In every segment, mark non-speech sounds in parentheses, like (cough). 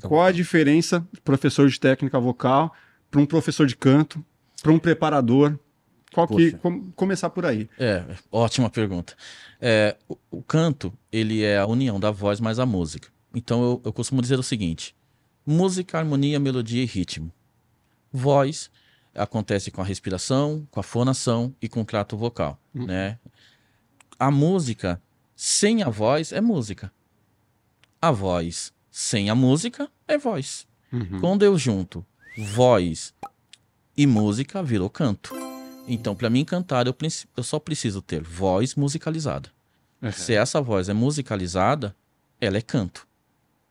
Então, Qual a diferença professor de técnica vocal para um professor de canto, para um preparador? Qual Poxa. que com, começar por aí? É, ótima pergunta. É, o, o, canto ele é a união da voz mais a música. Então eu, eu costumo dizer o seguinte: música, harmonia, melodia e ritmo. Voz acontece com a respiração, com a fonação e com o trato vocal, hum. né? A música sem a voz é música. A voz sem a música é voz. Uhum. Quando eu junto voz e música, virou canto. Então, para mim cantar, eu, eu, só preciso ter voz musicalizada. Uhum. Se essa voz é musicalizada, ela é canto.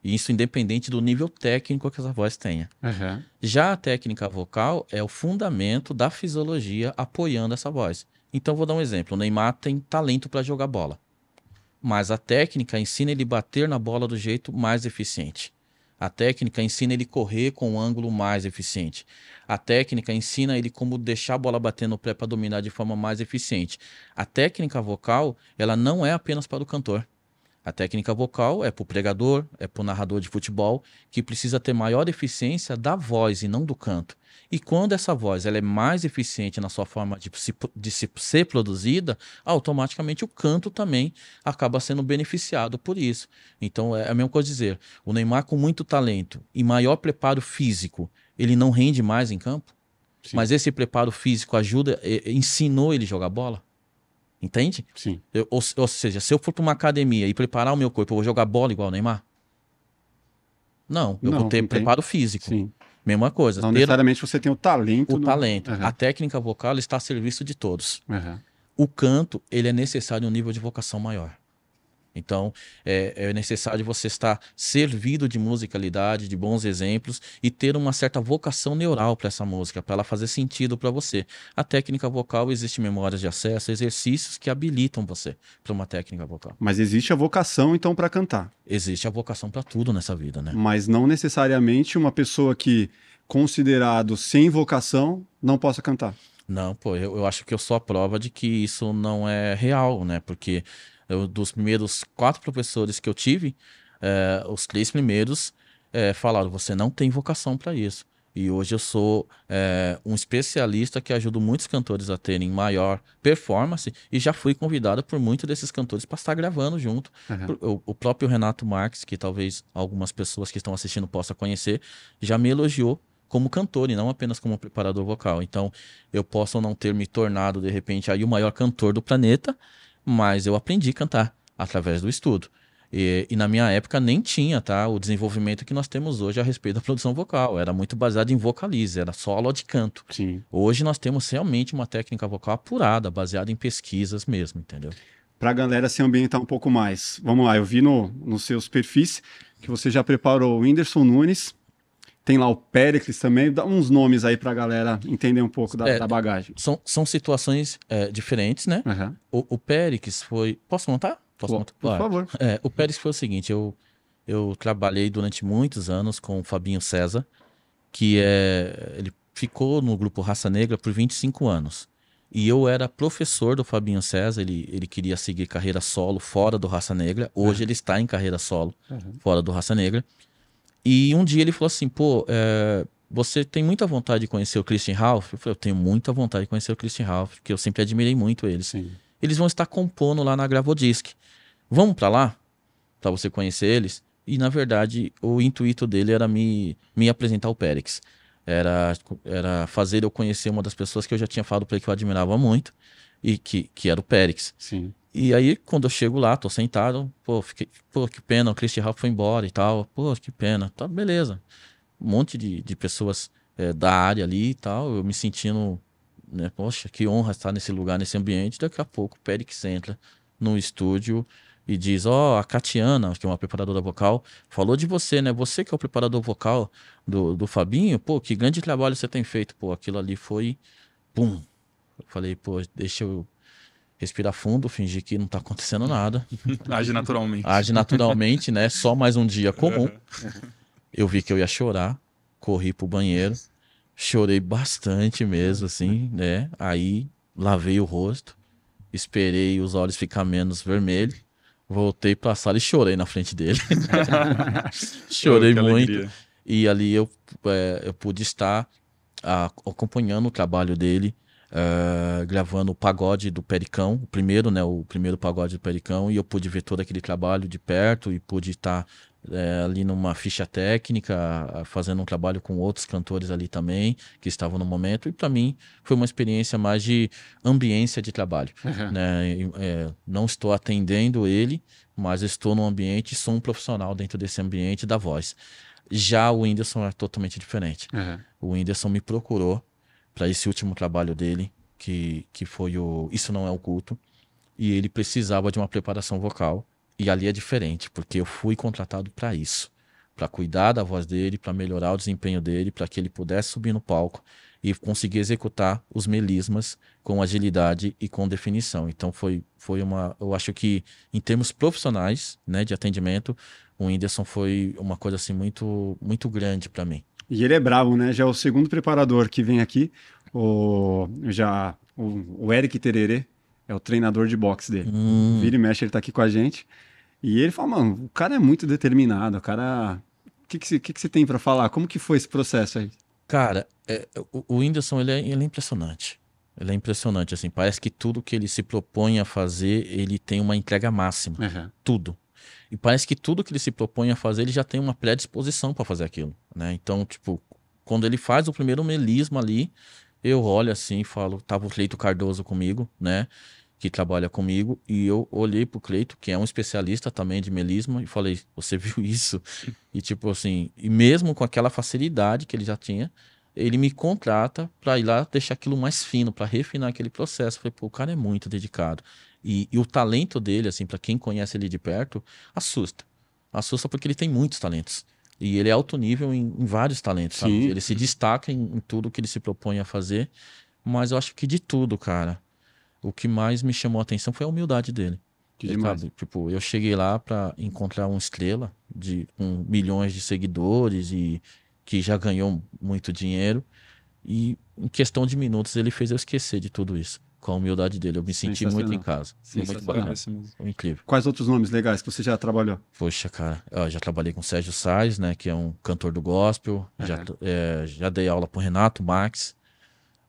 Isso independente do nível técnico que essa voz tenha. Uhum. Já a técnica vocal é o fundamento da fisiologia apoiando essa voz. Então, vou dar um exemplo. O Neymar tem talento para jogar bola. Mas a técnica ensina ele bater na bola do jeito mais eficiente. A técnica ensina ele correr com um ângulo mais eficiente. A técnica ensina ele como deixar a bola bater no pé para dominar de forma mais eficiente. A técnica vocal, ela não é apenas para o cantor. A técnica vocal é para o pregador, é para o narrador de futebol, que precisa ter maior eficiência da voz e não do canto. E quando essa voz ela é mais eficiente na sua forma de, se, de se, ser produzida, automaticamente o canto também acaba sendo beneficiado por isso. Então é a mesma coisa dizer: o Neymar com muito talento e maior preparo físico, ele não rende mais em campo? Sim. Mas esse preparo físico ajuda, ensinou ele a jogar bola? Entende? Sim. Eu, ou, ou, seja, se eu for para uma academia e preparar o meu corpo, eu vou jogar bola igual o Neymar? Não, eu não, vou ter preparo físico. Sim. Mesma coisa. Não ter... necessariamente você tem o talento. O no... talento. Uhum. A técnica vocal está a serviço de todos. Uhum. O canto, ele é necessário um nível de vocação maior. Então, é, é, necessário você estar servido de musicalidade, de bons exemplos e ter uma certa vocação neural para essa música, para ela fazer sentido para você. A técnica vocal existe memórias de acesso, exercícios que habilitam você para uma técnica vocal. Mas existe a vocação então para cantar? Existe a vocação para tudo nessa vida, né? Mas não necessariamente uma pessoa que considerado sem vocação não possa cantar. Não, pô, eu, eu acho que eu sou a prova de que isso não é real, né? Porque eu, dos primeiros quatro professores que eu tive, é, os três primeiros é, falaram: você não tem vocação para isso. E hoje eu sou é, um especialista que ajuda muitos cantores a terem maior performance e já fui convidado por muitos desses cantores para estar gravando junto. Uhum. O, o, próprio Renato Marques, que talvez algumas pessoas que estão assistindo possam conhecer, já me elogiou como cantor e não apenas como preparador vocal. Então eu posso não ter me tornado de repente aí o maior cantor do planeta mas eu aprendi a cantar através do estudo. E, e, na minha época nem tinha tá, o desenvolvimento que nós temos hoje a respeito da produção vocal. Era muito baseado em vocalize, era solo de canto. Sim. Hoje nós temos realmente uma técnica vocal apurada, baseada em pesquisas mesmo, entendeu? Para a galera se ambientar um pouco mais. Vamos lá, eu vi no, seus perfis que você já preparou o Whindersson Nunes, tem lá o Péricles também, dá uns nomes aí para a galera entender um pouco da, é, da bagagem. São, são situações é, diferentes, né? Uhum. O, o Péricles foi. Posso montar? Posso Pô, montar? Por claro. favor. É, o Péricles foi o seguinte: eu, eu trabalhei durante muitos anos com o Fabinho César, que é. Ele ficou no grupo Raça Negra por 25 anos. E eu era professor do Fabinho César, ele, ele queria seguir carreira solo fora do Raça Negra. Hoje uhum. ele está em carreira solo uhum. fora do Raça Negra. E um dia ele falou assim, pô, é, você tem muita vontade de conhecer o Christian Ralph? Eu falei, eu tenho muita vontade de conhecer o Christian Ralph, porque eu sempre admirei muito eles. Sim. Eles vão estar compondo lá na Gravodisc. Vamos para lá? para você conhecer eles? E, na verdade, o intuito dele era me, me apresentar ao Périx. Era, era fazer eu conhecer uma das pessoas que eu já tinha falado para ele que eu admirava muito, e que, que era o Périx. Sim. E aí, quando eu chego lá, tô sentado, pô, fiquei, pô, que pena, o Christian Ralph foi embora e tal, pô, que pena, tá, beleza. Um monte de, de pessoas é, da área ali e tal, eu me sentindo, né, poxa, que honra estar nesse lugar, nesse ambiente. Daqui a pouco o Perix entra no estúdio e diz: Ó, oh, a Catiana, que é uma preparadora vocal, falou de você, né? Você que é o preparador vocal do, do Fabinho, pô, que grande trabalho você tem feito. Pô, aquilo ali foi. Pum! Eu falei, pô, deixa eu Respira fundo, fingir que não tá acontecendo uhum. nada. (laughs) Age naturalmente. Age naturalmente, né? Só mais um dia comum. Uhum. Eu vi que eu ia chorar, corri pro banheiro, chorei bastante mesmo, assim, né? Aí lavei o rosto, esperei os olhos ficar menos vermelhos, voltei pra sala e chorei na frente dele. (laughs) chorei oh, muito. Alegria. E ali eu, é, eu pude estar a, ah, acompanhando o trabalho dele uh, gravando o pagode do Pericão, o primeiro, né? O primeiro pagode do Pericão, e eu pude ver todo aquele trabalho de perto e pude estar tá, é, ali numa ficha técnica, ah, fazendo um trabalho com outros cantores ali também, que estavam no momento, e para mim foi uma experiência mais de ambiência de trabalho. Uhum. Né? E, é, não estou atendendo ele, mas estou num ambiente, sou um profissional dentro desse ambiente da voz. Já o Whindersson é totalmente diferente. Uhum. O Whindersson me procurou para esse último trabalho dele, que, que foi o Isso Não É o Culto, e ele precisava de uma preparação vocal. E ali é diferente, porque eu fui contratado para isso, para cuidar da voz dele, para melhorar o desempenho dele, para que ele pudesse subir no palco e conseguir executar os melismas com agilidade e com definição. Então foi, foi uma, eu acho que em termos profissionais, né, de atendimento, o Whindersson foi uma coisa assim muito muito grande para mim. E ele é bravo, né? Já é o segundo preparador que vem aqui. O, já, o, o Eric Tererê é o treinador de boxe dele. Hum. Vira e mexe, ele tá aqui com a gente. E ele fala, mano, o cara é muito determinado, o cara... O que, que, que, que você tem para falar? Como que foi esse processo aí? Cara, é, é, o, o Whindersson, ele é, ele é impressionante. Ele é impressionante, assim. Parece que tudo que ele se propõe a fazer, ele tem uma entrega máxima. Uhum. Tudo, e parece que tudo que ele se propõe a fazer, ele já tem uma predisposição para fazer aquilo, né? Então, tipo, quando ele faz o primeiro melisma ali, eu olho assim e falo, tava o Cleito Cardoso comigo, né? Que trabalha comigo, e eu olhei pro Cleito, que é um especialista também de melisma, e falei, você (laughs) viu isso? e tipo assim, e mesmo com aquela facilidade que ele já tinha, ele me contrata para ir lá deixar aquilo mais fino, para refinar aquele processo. Eu falei, pô, o cara é muito dedicado. E, e o talento dele, assim, para quem conhece ele de perto, assusta. Assusta porque ele tem muitos talentos. E ele é alto nível em, em vários talentos, Ele se destaca em, em tudo que ele se propõe a fazer. Mas eu acho que de tudo, cara, o que mais me chamou a atenção foi a humildade dele. Que demais. Sabe? Tipo, eu cheguei lá para encontrar uma estrela de com milhões de seguidores e que já ganhou muito dinheiro. E em questão de minutos ele fez eu esquecer de tudo isso. Com a humildade dele. Eu me senti muito em casa. muito bacana. incrível. Quais outros nomes legais que você já trabalhou? Poxa, cara. Eu já trabalhei com o Sérgio Sais, né? Que é um cantor do gospel. É já, é, já dei aula pro Renato Max.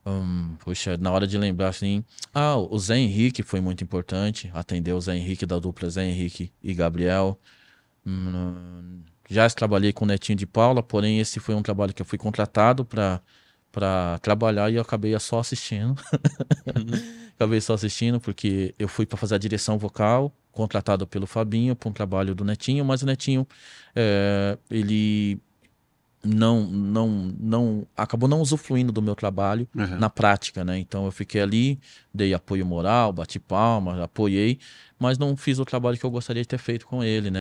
Hum, poxa, na hora de lembrar assim. Ah, o Zé Henrique foi muito importante. Atendeu o Zé Henrique da dupla Zé Henrique e Gabriel. Hum, já trabalhei com o netinho de Paula, porém esse foi um trabalho que eu fui contratado para para trabalhar e eu acabei só assistindo. Uhum. (laughs) acabei só assistindo porque eu fui para fazer a direção vocal, contratado pelo Fabinho para um trabalho do Netinho, mas o Netinho é, ele não não não acabou não usufruindo do meu trabalho uhum. na prática, né? Então eu fiquei ali, dei apoio moral, bati palmas, apoiei, mas não fiz o trabalho que eu gostaria de ter feito com ele, né?